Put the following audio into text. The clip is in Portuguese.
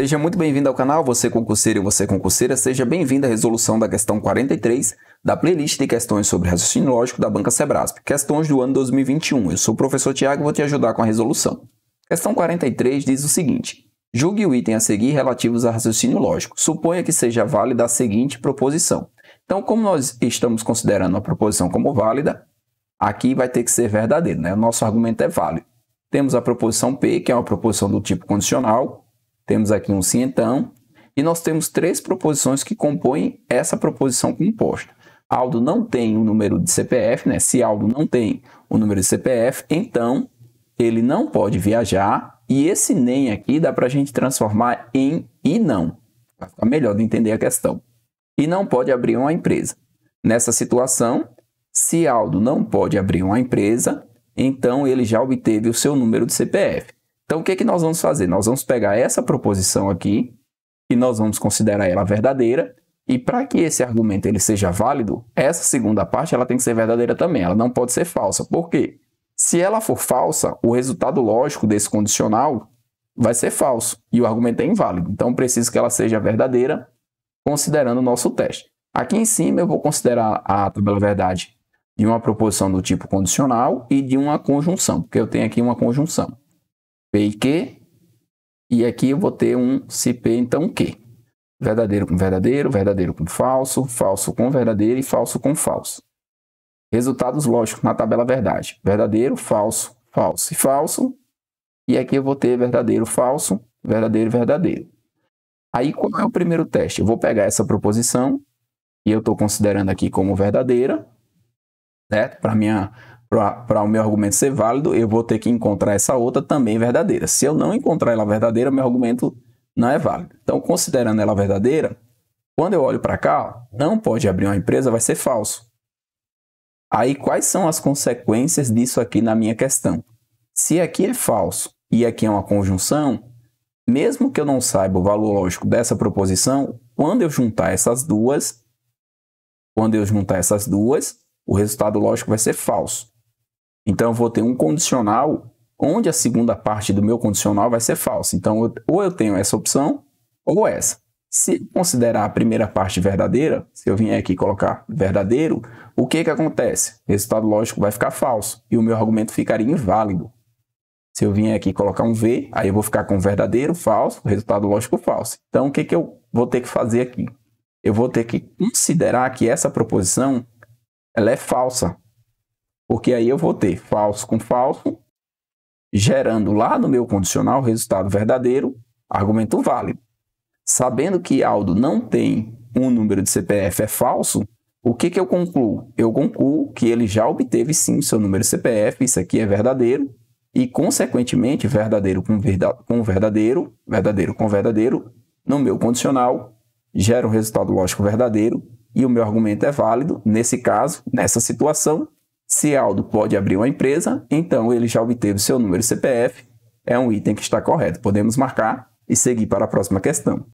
Seja muito bem-vindo ao canal, você concurseiro e você concurseira, seja bem-vindo à resolução da questão 43 da playlist de questões sobre raciocínio lógico da banca Sebrasp, questões do ano 2021. Eu sou o professor Tiago e vou te ajudar com a resolução. Questão 43 diz o seguinte, julgue o item a seguir relativos a raciocínio lógico. Suponha que seja válida a seguinte proposição. Então, como nós estamos considerando a proposição como válida, aqui vai ter que ser verdadeiro, né? O nosso argumento é válido. Temos a proposição P, que é uma proposição do tipo condicional, temos aqui um então e nós temos três proposições que compõem essa proposição composta. Aldo não tem o número de CPF, né? Se Aldo não tem o número de CPF, então ele não pode viajar. E esse nem aqui dá para a gente transformar em e não. Vai ficar melhor de entender a questão. E não pode abrir uma empresa. Nessa situação, se Aldo não pode abrir uma empresa, então ele já obteve o seu número de CPF. Então, o que, é que nós vamos fazer? Nós vamos pegar essa proposição aqui e nós vamos considerar ela verdadeira. E para que esse argumento ele seja válido, essa segunda parte ela tem que ser verdadeira também. Ela não pode ser falsa. Por quê? Se ela for falsa, o resultado lógico desse condicional vai ser falso e o argumento é inválido. Então, preciso que ela seja verdadeira, considerando o nosso teste. Aqui em cima, eu vou considerar a tabela verdade de uma proposição do tipo condicional e de uma conjunção, porque eu tenho aqui uma conjunção. P e Q. E aqui eu vou ter um se P, então Q. Verdadeiro com verdadeiro, verdadeiro com falso, falso com verdadeiro e falso com falso. Resultados lógicos na tabela verdade. Verdadeiro, falso, falso e falso. E aqui eu vou ter verdadeiro, falso, verdadeiro, verdadeiro. Aí qual é o primeiro teste? Eu vou pegar essa proposição, e eu estou considerando aqui como verdadeira, certo? Para minha para o meu argumento ser válido, eu vou ter que encontrar essa outra também verdadeira. Se eu não encontrar ela verdadeira, meu argumento não é válido. Então, considerando ela verdadeira, quando eu olho para cá, não pode abrir uma empresa, vai ser falso. Aí, quais são as consequências disso aqui na minha questão? Se aqui é falso e aqui é uma conjunção, mesmo que eu não saiba o valor lógico dessa proposição, quando eu juntar essas duas, quando eu juntar essas duas, o resultado lógico vai ser falso. Então eu vou ter um condicional onde a segunda parte do meu condicional vai ser falsa. Então ou eu tenho essa opção ou essa. Se considerar a primeira parte verdadeira, se eu vier aqui colocar verdadeiro, o que que acontece? O resultado lógico vai ficar falso e o meu argumento ficaria inválido. Se eu vier aqui colocar um V, aí eu vou ficar com verdadeiro, falso, resultado lógico falso. Então o que que eu vou ter que fazer aqui? Eu vou ter que considerar que essa proposição ela é falsa, porque aí eu vou ter falso com falso, gerando lá no meu condicional resultado verdadeiro, argumento válido. Sabendo que Aldo não tem um número de CPF é falso, o que, que eu concluo? Eu concluo que ele já obteve sim seu número de CPF, isso aqui é verdadeiro, e consequentemente verdadeiro com, com verdadeiro, verdadeiro com verdadeiro, no meu condicional, gera um resultado lógico verdadeiro, e o meu argumento é válido, nesse caso, nessa situação, se Aldo pode abrir uma empresa, então ele já obteve seu número CPF. É um item que está correto. Podemos marcar e seguir para a próxima questão.